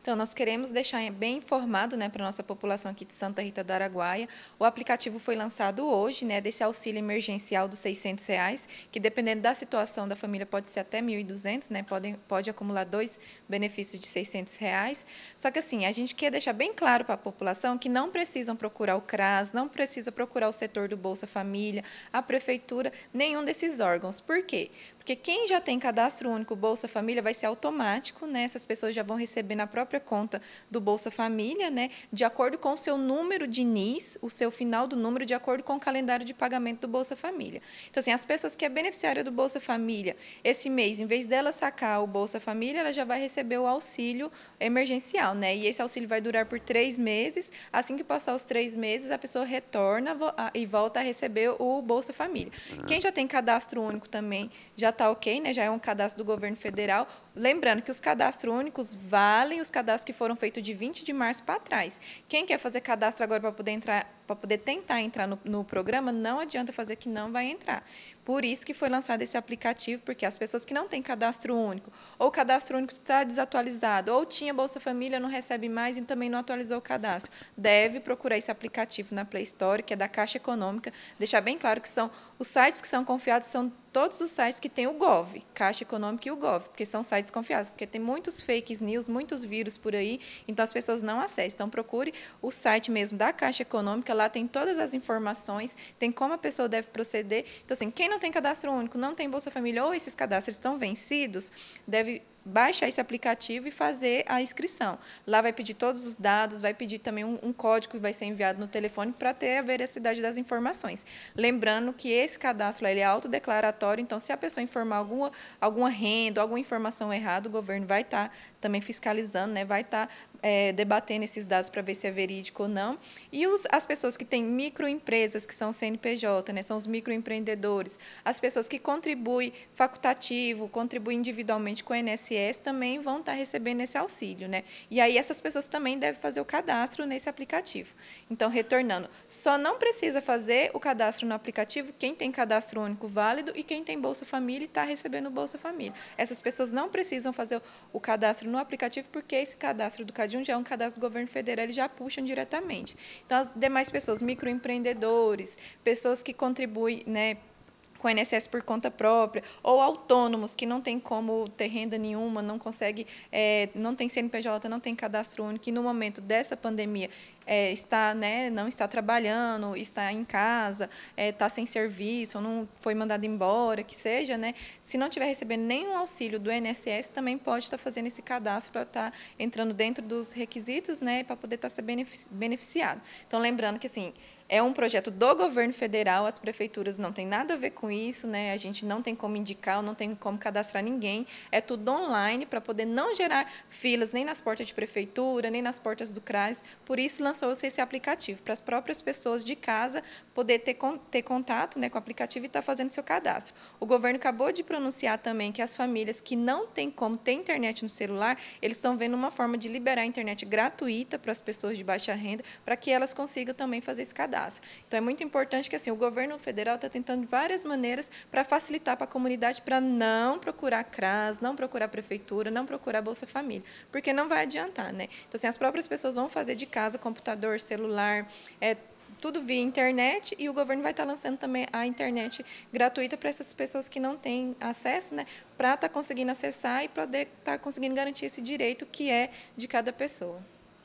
Então, nós queremos deixar bem informado né, para a nossa população aqui de Santa Rita do Araguaia. O aplicativo foi lançado hoje, né, desse auxílio emergencial dos R$ 600, reais, que dependendo da situação da família pode ser até R$ 1.200, né, pode, pode acumular dois benefícios de R$ 600. Reais. Só que assim, a gente quer deixar bem claro para a população que não precisam procurar o CRAS, não precisa procurar o setor do Bolsa Família, a Prefeitura, nenhum desses órgãos. Por quê? Porque quem já tem cadastro único Bolsa Família vai ser automático, né? Essas pessoas já vão receber na própria conta do Bolsa Família, né? De acordo com o seu número de NIS, o seu final do número, de acordo com o calendário de pagamento do Bolsa Família. Então, assim, as pessoas que é beneficiária do Bolsa Família, esse mês, em vez dela sacar o Bolsa Família, ela já vai receber o auxílio emergencial, né? E esse auxílio vai durar por três meses. Assim que passar os três meses, a pessoa retorna e volta a receber o Bolsa Família. Ah. Quem já tem cadastro único também já tá ok, né? Já é um cadastro do governo federal. Lembrando que os cadastros únicos valem os cadastros que foram feitos de 20 de março para trás. Quem quer fazer cadastro agora para poder entrar para poder tentar entrar no, no, programa, não adianta fazer que não vai entrar. Por isso que foi lançado esse aplicativo, porque as pessoas que não têm cadastro único, ou o cadastro único está desatualizado, ou tinha Bolsa Família, não recebe mais e também não atualizou o cadastro, deve procurar esse aplicativo na Play Store, que é da Caixa Econômica. Deixar bem claro que são os sites que são confiados são todos os sites que têm o Gov, Caixa Econômica e o Gov, porque são sites confiáveis, porque tem muitos fakes news, muitos vírus por aí, então as pessoas não acessam. Então procure o site mesmo da Caixa Econômica, lá tem todas as informações, tem como a pessoa deve proceder. Então, assim, quem não tem cadastro único, não tem Bolsa Família ou esses cadastros estão vencidos, deve baixar esse aplicativo e fazer a inscrição. Lá vai pedir todos os dados, vai pedir também um, um código que vai ser enviado no telefone para ter a veracidade das informações. Lembrando que esse cadastro ele é autodeclaratório, então se a pessoa informar alguma, alguma renda, alguma informação errada, o governo vai estar tá também fiscalizando, né? vai estar tá é, debatendo esses dados para ver se é verídico ou não. E os, as pessoas que têm microempresas, que são CNPJ, né, são os microempreendedores, as pessoas que contribuem facultativo, contribuem individualmente com o INSS, também vão estar tá recebendo esse auxílio. Né? E aí essas pessoas também devem fazer o cadastro nesse aplicativo. Então, retornando, só não precisa fazer o cadastro no aplicativo quem tem cadastro único válido e quem tem Bolsa Família e está recebendo Bolsa Família. Essas pessoas não precisam fazer o cadastro no aplicativo porque esse cadastro do CAD um já é um cadastro do governo federal, eles já puxam diretamente. Então, as demais pessoas, microempreendedores, pessoas que contribuem né, com o INSS por conta própria, ou autônomos que não tem como ter renda nenhuma, não consegue, é, não tem CNPJ, não tem cadastro único, e no momento dessa pandemia é, está, né, não está trabalhando, está em casa, é, está sem serviço, ou não foi mandado embora, que seja, né, se não tiver recebendo nenhum auxílio do INSS, também pode estar tá fazendo esse cadastro para estar tá entrando dentro dos requisitos, né, para poder estar tá sendo beneficiado. Então, lembrando que assim é um projeto do governo federal, as prefeituras não têm nada a ver com isso, né? A gente não tem como indicar, não tem como cadastrar ninguém. É tudo online para poder não gerar filas nem nas portas de prefeitura, nem nas portas do CRAS. Por isso lançou-se esse aplicativo, para as próprias pessoas de casa poder ter, ter contato né, com o aplicativo e estar tá fazendo seu cadastro. O governo acabou de pronunciar também que as famílias que não têm como ter internet no celular, eles estão vendo uma forma de liberar a internet gratuita para as pessoas de baixa renda, para que elas consigam também fazer esse cadastro cadastro. Então é muito importante que assim o governo federal está tentando várias maneiras para facilitar para a comunidade para não procurar CRAS, não procurar prefeitura, não procurar Bolsa Família, porque não vai adiantar, né? Então assim, as próprias pessoas vão fazer de casa, computador, celular, é, tudo via internet e o governo vai estar tá lançando também a internet gratuita para essas pessoas que não têm acesso, né, para estar tá conseguindo acessar e poder estar tá conseguindo garantir esse direito que é de cada pessoa.